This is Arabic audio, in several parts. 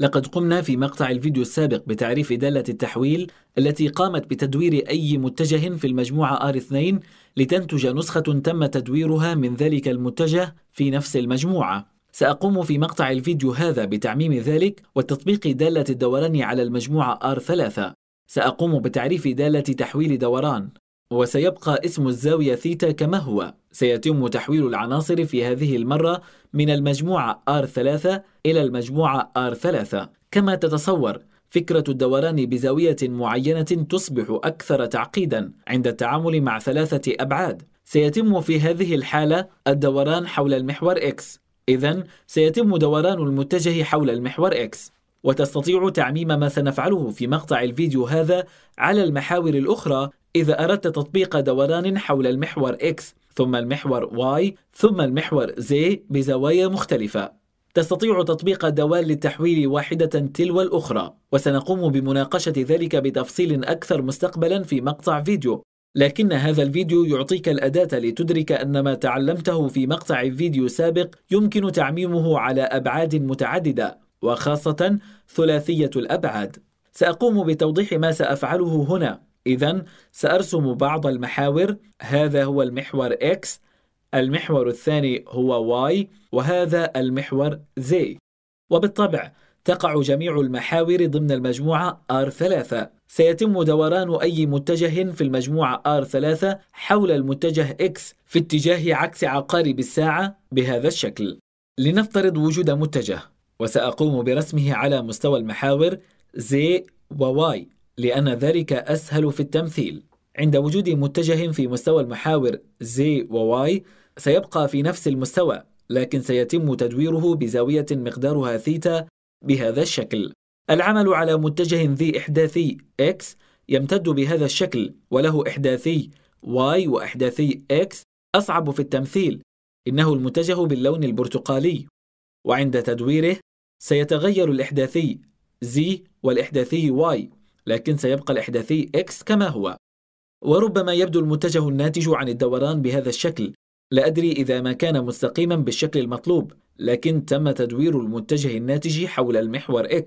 لقد قمنا في مقطع الفيديو السابق بتعريف دالة التحويل التي قامت بتدوير أي متجه في المجموعة R2 لتنتج نسخة تم تدويرها من ذلك المتجه في نفس المجموعة سأقوم في مقطع الفيديو هذا بتعميم ذلك وتطبيق دالة الدوران على المجموعة R3 سأقوم بتعريف دالة تحويل دوران وسيبقى اسم الزاوية ثيتا كما هو سيتم تحويل العناصر في هذه المرة من المجموعة R3 إلى المجموعة R3 كما تتصور فكرة الدوران بزاوية معينة تصبح أكثر تعقيدا عند التعامل مع ثلاثة أبعاد سيتم في هذه الحالة الدوران حول المحور X إذا سيتم دوران المتجه حول المحور X وتستطيع تعميم ما سنفعله في مقطع الفيديو هذا على المحاور الأخرى إذا أردت تطبيق دوران حول المحور X ثم المحور Y ثم المحور Z بزوايا مختلفة تستطيع تطبيق دوال للتحويل واحدة تلو الأخرى وسنقوم بمناقشة ذلك بتفصيل أكثر مستقبلا في مقطع فيديو لكن هذا الفيديو يعطيك الأداة لتدرك أن ما تعلمته في مقطع فيديو سابق يمكن تعميمه على أبعاد متعددة وخاصة ثلاثية الأبعاد سأقوم بتوضيح ما سأفعله هنا إذا سأرسم بعض المحاور هذا هو المحور X المحور الثاني هو Y وهذا المحور Z وبالطبع تقع جميع المحاور ضمن المجموعة R3 سيتم دوران أي متجه في المجموعة R3 حول المتجه X في اتجاه عكس عقارب الساعة بهذا الشكل لنفترض وجود متجه وسأقوم برسمه على مستوى المحاور Z و Y لأن ذلك أسهل في التمثيل عند وجود متجه في مستوى المحاور زي وواي سيبقى في نفس المستوى لكن سيتم تدويره بزاوية مقدارها ثيتا بهذا الشكل العمل على متجه ذي إحداثي X يمتد بهذا الشكل وله إحداثي Y وإحداثي X أصعب في التمثيل إنه المتجه باللون البرتقالي وعند تدويره سيتغير الإحداثي Z والإحداثي Y لكن سيبقى الإحداثي X كما هو وربما يبدو المتجه الناتج عن الدوران بهذا الشكل لا أدري إذا ما كان مستقيما بالشكل المطلوب لكن تم تدوير المتجه الناتج حول المحور X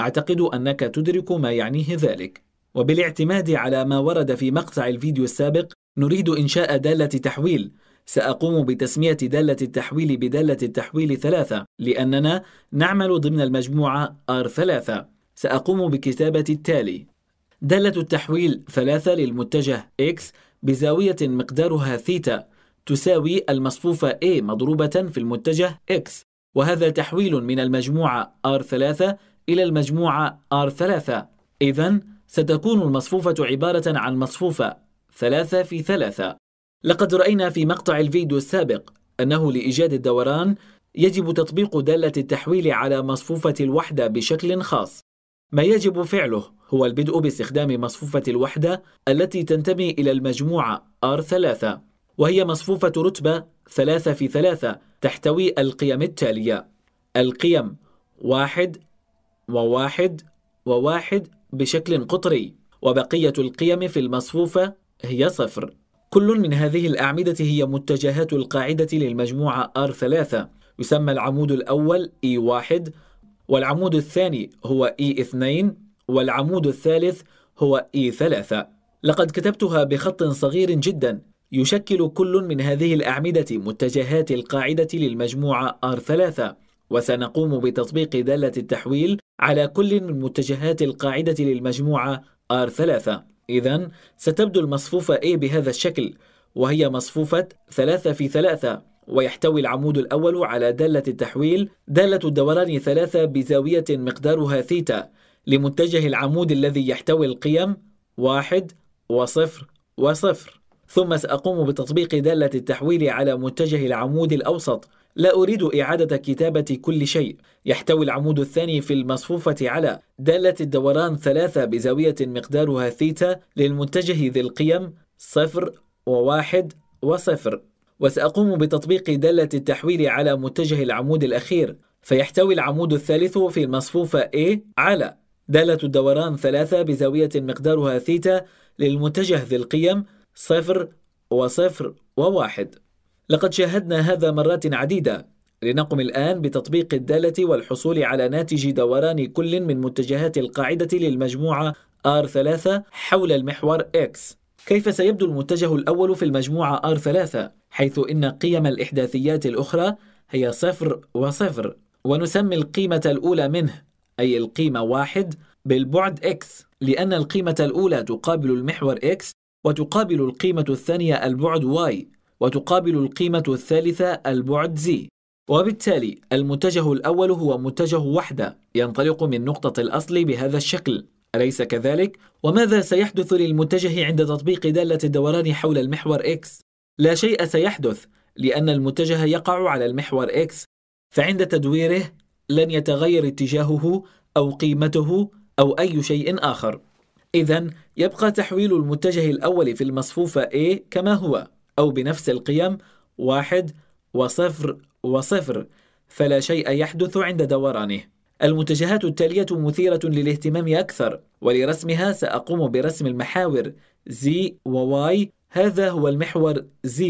أعتقد أنك تدرك ما يعنيه ذلك وبالاعتماد على ما ورد في مقطع الفيديو السابق نريد إنشاء دالة تحويل سأقوم بتسمية دالة التحويل بدالة التحويل ثلاثة لأننا نعمل ضمن المجموعة R3 سأقوم بكتابة التالي دالة التحويل ثلاثة للمتجه x بزاوية مقدارها ثيتا تساوي المصفوفة A مضروبة في المتجه x وهذا تحويل من المجموعة R3 إلى المجموعة R3 إذا ستكون المصفوفة عبارة عن مصفوفة 3 في 3 لقد رأينا في مقطع الفيديو السابق أنه لإيجاد الدوران يجب تطبيق دالة التحويل على مصفوفة الوحدة بشكل خاص ما يجب فعله هو البدء باستخدام مصفوفة الوحدة التي تنتمي إلى المجموعة R3 وهي مصفوفة رتبة 3 في 3 تحتوي القيم التالية القيم 1 و 1 و 1 بشكل قطري وبقية القيم في المصفوفة هي صفر كل من هذه الأعمدة هي متجهات القاعدة للمجموعة R3 يسمى العمود الأول E1 والعمود الثاني هو E2 والعمود الثالث هو E3 لقد كتبتها بخط صغير جدا يشكل كل من هذه الأعمدة متجهات القاعدة للمجموعة R3 وسنقوم بتطبيق دالة التحويل على كل من متجهات القاعدة للمجموعة R3 إذا ستبدو المصفوفة A بهذا الشكل وهي مصفوفة 3 في 3 ويحتوي العمود الأول على دالة التحويل دالة الدوران ثلاثة بزاوية مقدارها ثيتا لمتجه العمود الذي يحتوي القيم واحد وصفر وصفر ثم سأقوم بتطبيق دالة التحويل على متجه العمود الأوسط لا أريد إعادة كتابة كل شيء يحتوي العمود الثاني في المصفوفة على دالة الدوران ثلاثة بزاوية مقدارها ثيتا للمتجه ذي القيم صفر وواحد وصفر وسأقوم بتطبيق دالة التحويل على متجه العمود الأخير فيحتوي العمود الثالث في المصفوفة A على دالة الدوران ثلاثة بزاوية مقدارها ثيتا للمتجه ذي القيم صفر وصفر وواحد لقد شاهدنا هذا مرات عديدة لنقم الآن بتطبيق الدالة والحصول على ناتج دوران كل من متجهات القاعدة للمجموعة R3 حول المحور X كيف سيبدو المتجه الأول في المجموعة R3؟ حيث إن قيم الإحداثيات الأخرى هي صفر وصفر ونسمي القيمة الأولى منه أي القيمة واحد بالبعد x لأن القيمة الأولى تقابل المحور x وتقابل القيمة الثانية البعد y وتقابل القيمة الثالثة البعد z وبالتالي المتجه الأول هو متجه وحدة ينطلق من نقطة الأصل بهذا الشكل أليس كذلك؟ وماذا سيحدث للمتجه عند تطبيق دالة الدوران حول المحور x؟ لا شيء سيحدث لأن المتجه يقع على المحور X فعند تدويره لن يتغير اتجاهه أو قيمته أو أي شيء آخر إذا يبقى تحويل المتجه الأول في المصفوفة A كما هو أو بنفس القيم واحد وصفر وصفر فلا شيء يحدث عند دورانه المتجهات التالية مثيرة للاهتمام أكثر ولرسمها سأقوم برسم المحاور Z و Y هذا هو المحور Z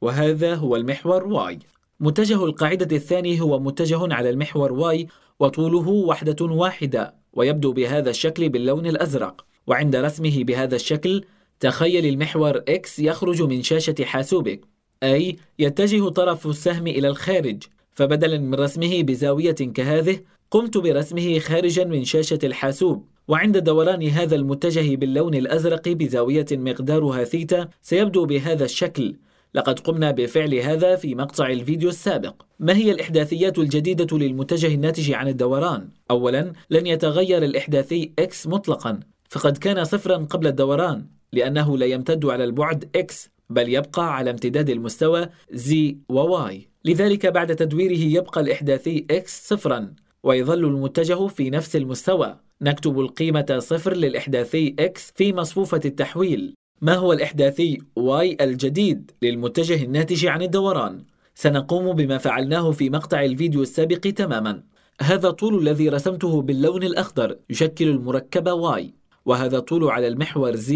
وهذا هو المحور Y متجه القاعدة الثاني هو متجه على المحور Y وطوله وحدة واحدة ويبدو بهذا الشكل باللون الأزرق وعند رسمه بهذا الشكل تخيل المحور X يخرج من شاشة حاسوبك أي يتجه طرف السهم إلى الخارج فبدلا من رسمه بزاوية كهذه قمت برسمه خارجا من شاشة الحاسوب وعند دوران هذا المتجه باللون الأزرق بزاوية مقدارها ثيتا سيبدو بهذا الشكل لقد قمنا بفعل هذا في مقطع الفيديو السابق ما هي الإحداثيات الجديدة للمتجه الناتج عن الدوران؟ أولا لن يتغير الإحداثي X مطلقا فقد كان صفرا قبل الدوران لأنه لا يمتد على البعد X بل يبقى على امتداد المستوى Z و Y لذلك بعد تدويره يبقى الإحداثي X صفرا ويظل المتجه في نفس المستوى نكتب القيمة صفر للإحداثي x في مصفوفة التحويل ما هو الإحداثي y الجديد للمتجه الناتج عن الدوران؟ سنقوم بما فعلناه في مقطع الفيديو السابق تماما هذا الطول الذي رسمته باللون الأخضر يشكل المركب y وهذا الطول على المحور z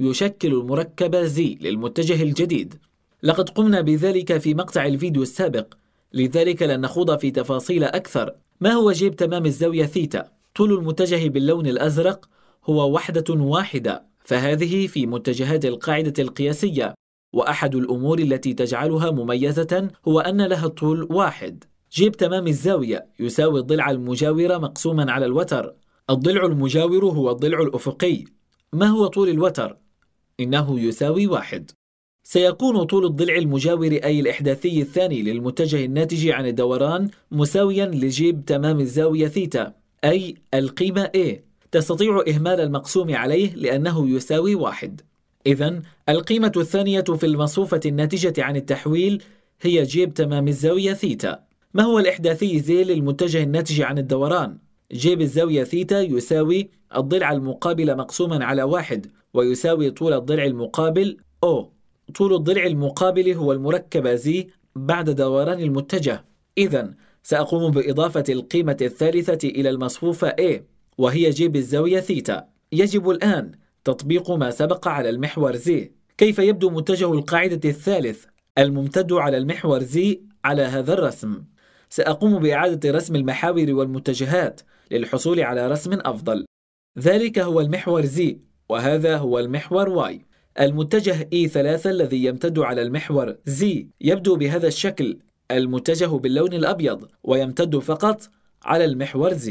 يشكل المركب z للمتجه الجديد لقد قمنا بذلك في مقطع الفيديو السابق لذلك لن نخوض في تفاصيل أكثر ما هو جيب تمام الزاوية ثيتا؟ طول المتجه باللون الأزرق هو وحدة واحدة فهذه في متجهات القاعدة القياسية وأحد الأمور التي تجعلها مميزة هو أن لها طول واحد جيب تمام الزاوية يساوي الضلع المجاورة مقسوما على الوتر الضلع المجاور هو الضلع الأفقي ما هو طول الوتر؟ إنه يساوي واحد سيكون طول الضلع المجاور أي الإحداثي الثاني للمتجه الناتج عن الدوران مساويا لجيب تمام الزاوية ثيتا أي القيمة A تستطيع إهمال المقسوم عليه لأنه يساوي واحد إذا القيمة الثانية في المصفوفة الناتجة عن التحويل هي جيب تمام الزاوية ثيتا ما هو الإحداثي زي للمتجه الناتج عن الدوران؟ جيب الزاوية ثيتا يساوي الضلع المقابل مقسوما على واحد ويساوي طول الضلع المقابل O طول الضلع المقابل هو المركب Z بعد دوران المتجه إذا سأقوم بإضافة القيمة الثالثة إلى المصفوفة A وهي جي بالزاوية ثيتا يجب الآن تطبيق ما سبق على المحور Z كيف يبدو متجه القاعدة الثالث الممتد على المحور Z على هذا الرسم؟ سأقوم بإعادة رسم المحاور والمتجهات للحصول على رسم أفضل ذلك هو المحور Z وهذا هو المحور Y المتجه E3 الذي يمتد على المحور Z يبدو بهذا الشكل المتجه باللون الأبيض ويمتد فقط على المحور Z.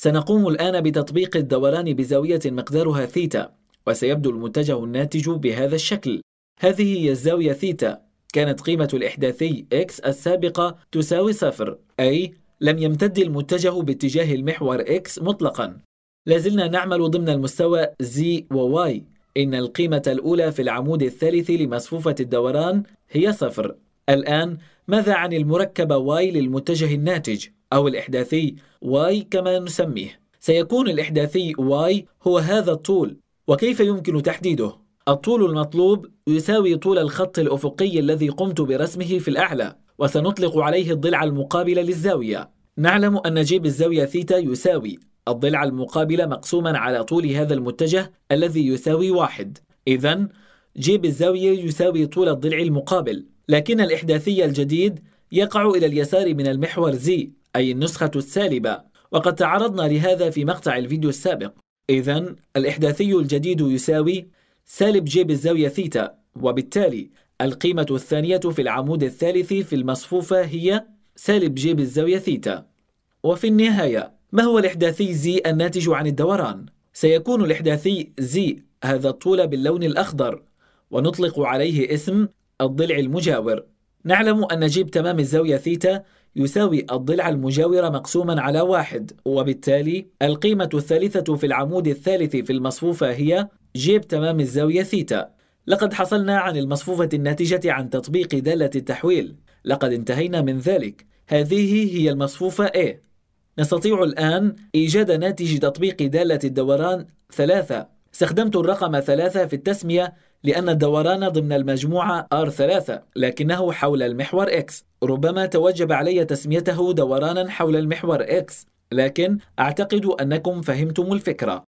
سنقوم الآن بتطبيق الدوران بزاوية مقدارها ثيتا وسيبدو المتجه الناتج بهذا الشكل هذه هي الزاوية ثيتا كانت قيمة الإحداثي X السابقة تساوي صفر أي لم يمتد المتجه باتجاه المحور X مطلقا لازلنا نعمل ضمن المستوى Z و Y إن القيمة الأولى في العمود الثالث لمصفوفة الدوران هي صفر الآن ماذا عن المركب واي للمتجه الناتج أو الإحداثي واي كما نسميه سيكون الإحداثي واي هو هذا الطول وكيف يمكن تحديده الطول المطلوب يساوي طول الخط الأفقي الذي قمت برسمه في الأعلى وسنطلق عليه الضلع المقابل للزاوية نعلم أن جيب الزاوية ثيتا يساوي الضلع المقابل مقسوما على طول هذا المتجه الذي يساوي واحد إذا جيب الزاوية يساوي طول الضلع المقابل لكن الإحداثي الجديد يقع إلى اليسار من المحور زي أي النسخة السالبة وقد تعرضنا لهذا في مقطع الفيديو السابق إذا الإحداثي الجديد يساوي سالب جي بالزاوية ثيتا وبالتالي القيمة الثانية في العمود الثالث في المصفوفة هي سالب جي بالزاوية ثيتا وفي النهاية ما هو الإحداثي زي الناتج عن الدوران؟ سيكون الإحداثي زي هذا الطول باللون الأخضر ونطلق عليه اسم الضلع المجاور نعلم أن جيب تمام الزاوية ثيتا يساوي الضلع المجاور مقسوما على واحد وبالتالي القيمة الثالثة في العمود الثالث في المصفوفة هي جيب تمام الزاوية ثيتا لقد حصلنا عن المصفوفة الناتجة عن تطبيق دالة التحويل لقد انتهينا من ذلك هذه هي المصفوفة A نستطيع الآن إيجاد ناتج تطبيق دالة الدوران ثلاثة استخدمت الرقم ثلاثة في التسمية لأن الدوران ضمن المجموعة R3 لكنه حول المحور X ربما توجب علي تسميته دورانا حول المحور X لكن أعتقد أنكم فهمتم الفكرة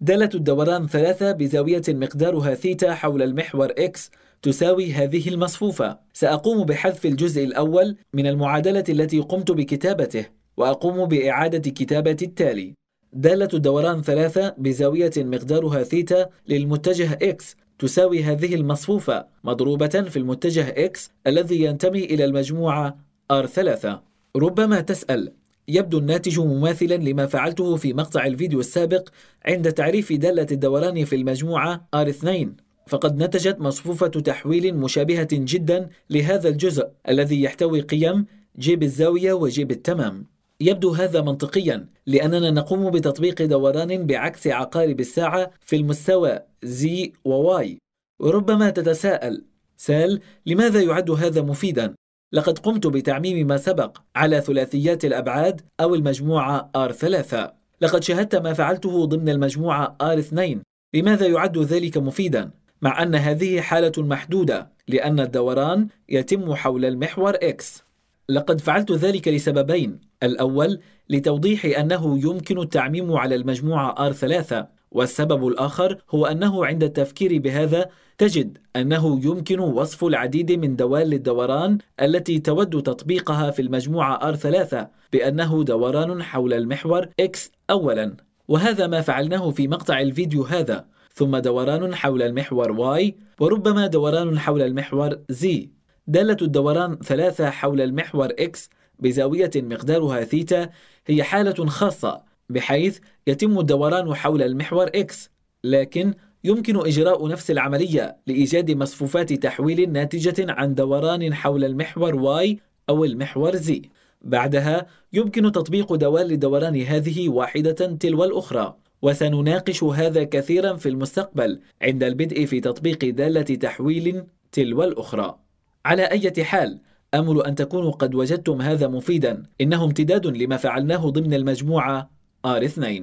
دالة الدوران ثلاثة بزاوية مقدارها ثيتا حول المحور X تساوي هذه المصفوفة سأقوم بحذف الجزء الأول من المعادلة التي قمت بكتابته وأقوم بإعادة كتابة التالي دالة الدوران ثلاثة بزاوية مقدارها ثيتا للمتجه X تساوي هذه المصفوفة مضروبة في المتجه X الذي ينتمي إلى المجموعة R3 ربما تسأل يبدو الناتج مماثلا لما فعلته في مقطع الفيديو السابق عند تعريف دالة الدوران في المجموعة R2 فقد نتجت مصفوفة تحويل مشابهة جدا لهذا الجزء الذي يحتوي قيم جيب الزاوية وجيب التمام يبدو هذا منطقيا لأننا نقوم بتطبيق دوران بعكس عقارب الساعة في المستوى Z و Y وربما تتساءل سال لماذا يعد هذا مفيدا؟ لقد قمت بتعميم ما سبق على ثلاثيات الأبعاد أو المجموعة R3 لقد شاهدت ما فعلته ضمن المجموعة R2 لماذا يعد ذلك مفيدا؟ مع أن هذه حالة محدودة لأن الدوران يتم حول المحور X لقد فعلت ذلك لسببين الأول لتوضيح أنه يمكن التعميم على المجموعة R3 والسبب الآخر هو أنه عند التفكير بهذا تجد أنه يمكن وصف العديد من دوال الدوران التي تود تطبيقها في المجموعة R3 بأنه دوران حول المحور X أولاً وهذا ما فعلناه في مقطع الفيديو هذا ثم دوران حول المحور Y وربما دوران حول المحور Z دالة الدوران ثلاثة حول المحور X بزاوية مقدارها ثيتا هي حالة خاصة بحيث يتم الدوران حول المحور X لكن يمكن إجراء نفس العملية لإيجاد مصفوفات تحويل ناتجة عن دوران حول المحور Y أو المحور Z بعدها يمكن تطبيق دوال لدوران هذه واحدة تلو الأخرى وسنناقش هذا كثيرا في المستقبل عند البدء في تطبيق دالة تحويل تلو الأخرى على أي حال آمل أن تكونوا قد وجدتم هذا مفيدا إنه امتداد لما فعلناه ضمن المجموعة R2